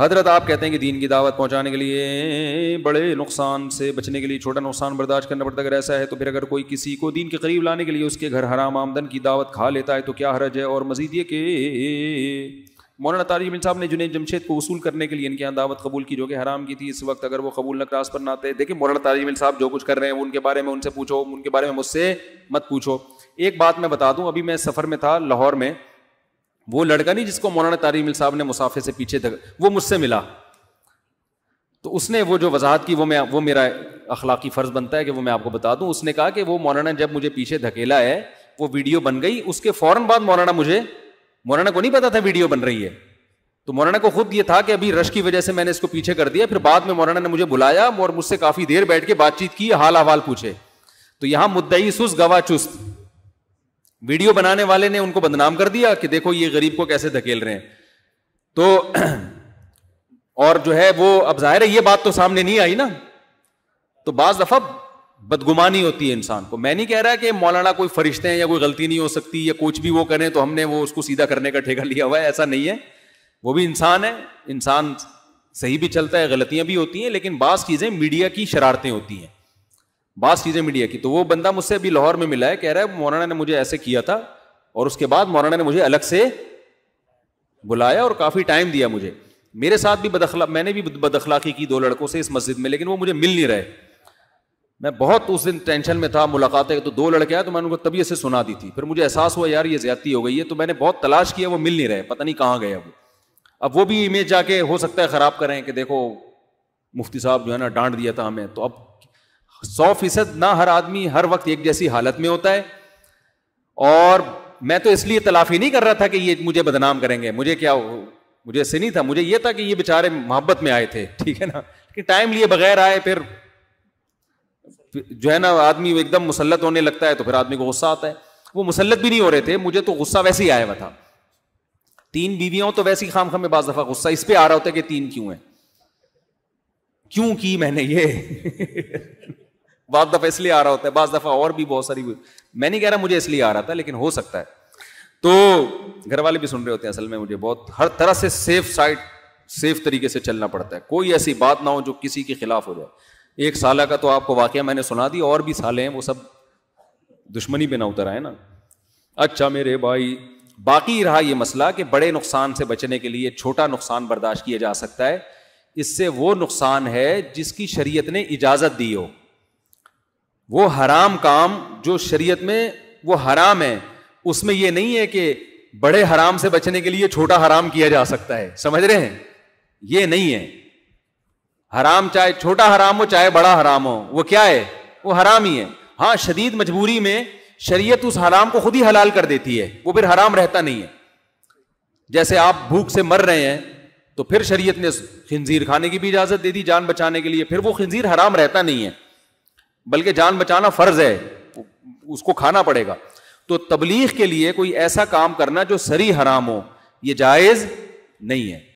हजरत आप कहते हैं कि दीन की दावत पहुंचाने के लिए बड़े नुकसान से बचने के लिए छोटा नुकसान बर्दाश्त करना पड़ता है अगर ऐसा है तो फिर अगर कोई किसी को दीन के करीब लाने के लिए उसके घर हराम आमदन की दावत खा लेता है तो क्या हरज है और मजीद ये कि मौलाना तारिम साहब ने जुनेद जमशेद को वसूल करने के लिए इनके यहाँ दावत कबूल की जो कि हराम की थी इस वक्त अगर वो कबूल नकरास पर ना आते देखिए मौलाना तारिम साहब जो कुछ कर रहे हैं उनके बारे में उनसे पूछो उनके बारे में मुझसे मत पूछो एक बात मैं बता दूँ अभी मैं सफ़र में था लाहौर में वो लड़का नहीं जिसको मौलाना तारिम मिल साहब ने मुसाफे से पीछे तक वो मुझसे मिला तो उसने वो जो वजाहत की वो मैं वो मेरा अखलाकी फ़र्ज़ बनता है कि वो मैं आपको बता दूं उसने कहा कि वो मौलाना जब मुझे पीछे धकेला है वो वीडियो बन गई उसके फ़ौरन बाद मौलाना मुझे मौलाना को नहीं पता था वीडियो बन रही है तो मौलाना को खुद यह था कि अभी रश की वजह से मैंने इसको पीछे कर दिया फिर बाद में मौलाना ने मुझे बुलाया और मुझसे काफ़ी देर बैठ के बातचीत की हाल अहवाल पूछे तो यहां मुद्दई सुस्त गवा चुस्त वीडियो बनाने वाले ने उनको बदनाम कर दिया कि देखो ये गरीब को कैसे धकेल रहे हैं तो और जो है वो अब जाहिर है ये बात तो सामने नहीं आई ना तो बाज दफा बदगुमानी होती है इंसान को मैं नहीं कह रहा कि मौलाना कोई फरिश्ते हैं या कोई गलती नहीं हो सकती या कुछ भी वो करें तो हमने वो उसको सीधा करने का ठेका लिया हुआ है ऐसा नहीं है वो भी इंसान है इंसान सही भी चलता है गलतियां भी होती हैं लेकिन बाज़ चीज़ें मीडिया की शरारतें होती हैं बात सीजे मीडिया की तो वो बंदा मुझसे अभी लाहौर में मिला है कह रहा है मौलाना ने मुझे ऐसे किया था और उसके बाद मौलाना ने मुझे अलग से बुलाया और काफ़ी टाइम दिया मुझे मेरे साथ भी बदखला मैंने भी बदखलाकी की दो लड़कों से इस मस्जिद में लेकिन वो मुझे मिल नहीं रहे मैं बहुत उस दिन टेंशन में था मुलाकातें तो दो लड़के आए तो मैंने उनको तबीयत से सुना दी थी फिर मुझे एहसास हुआ यार ये ज्यादती हो गई है तो मैंने बहुत तलाश किया वो मिल नहीं रहे पता नहीं कहाँ गए अब अब वो भी इमेज जाके हो सकता है ख़राब करें कि देखो मुफ्ती साहब जो है ना डांट दिया था हमें तो अब सौ फीसद ना हर आदमी हर वक्त एक जैसी हालत में होता है और मैं तो इसलिए तलाफी नहीं कर रहा था कि ये मुझे बदनाम करेंगे मुझे क्या मुझे ऐसे नहीं था मुझे यह था कि ये बेचारे मोहब्बत में आए थे ठीक है ना कि टाइम लिए बगैर आए फिर जो है ना आदमी एकदम मुसलत होने लगता है तो फिर आदमी को गुस्सा आता है वो मुसलत भी नहीं हो रहे थे मुझे तो गुस्सा वैसे ही आया हुआ था तीन बीवियां तो वैसे ही खाम खाम में बाज दफा गुस्सा इस पर आ रहा होता है कि तीन क्यों है क्यों की मैंने ये बाद दफा इसलिए आ रहा होता है बाद दफा और भी बहुत सारी मैं नहीं कह रहा मुझे इसलिए आ रहा था लेकिन हो सकता है तो घर वाले भी सुन रहे होते हैं असल में मुझे बहुत हर तरह से सेफ साइड सेफ तरीके से चलना पड़ता है कोई ऐसी बात ना हो जो किसी के खिलाफ हो जाए एक साल का तो आपको वाक्य मैंने सुना दी और भी साले हैं वो सब दुश्मनी पे ना उतर आए ना अच्छा मेरे भाई बाकी रहा ये मसला कि बड़े नुकसान से बचने के लिए छोटा नुकसान बर्दाश्त किया जा सकता है इससे वो नुकसान है जिसकी शरीयत ने इजाज़त दी हो वो हराम काम जो शरीयत में वो हराम है उसमें ये नहीं है कि बड़े हराम से बचने के लिए छोटा हराम किया जा सकता है समझ रहे हैं ये नहीं है हराम चाहे छोटा हराम हो चाहे बड़ा हराम हो वो क्या है वो हराम ही है हाँ शदीद मजबूरी में शरीयत उस हराम को खुद ही हलाल कर देती है वो फिर हराम रहता नहीं है जैसे आप भूख से मर रहे हैं तो फिर शरीयत ने खंजीर खाने की भी इजाजत दे दी जान बचाने के लिए फिर वो खंजीर हराम रहता नहीं है बल्कि जान बचाना फर्ज है उसको खाना पड़ेगा तो तबलीग के लिए कोई ऐसा काम करना जो सरी हराम हो यह जायज नहीं है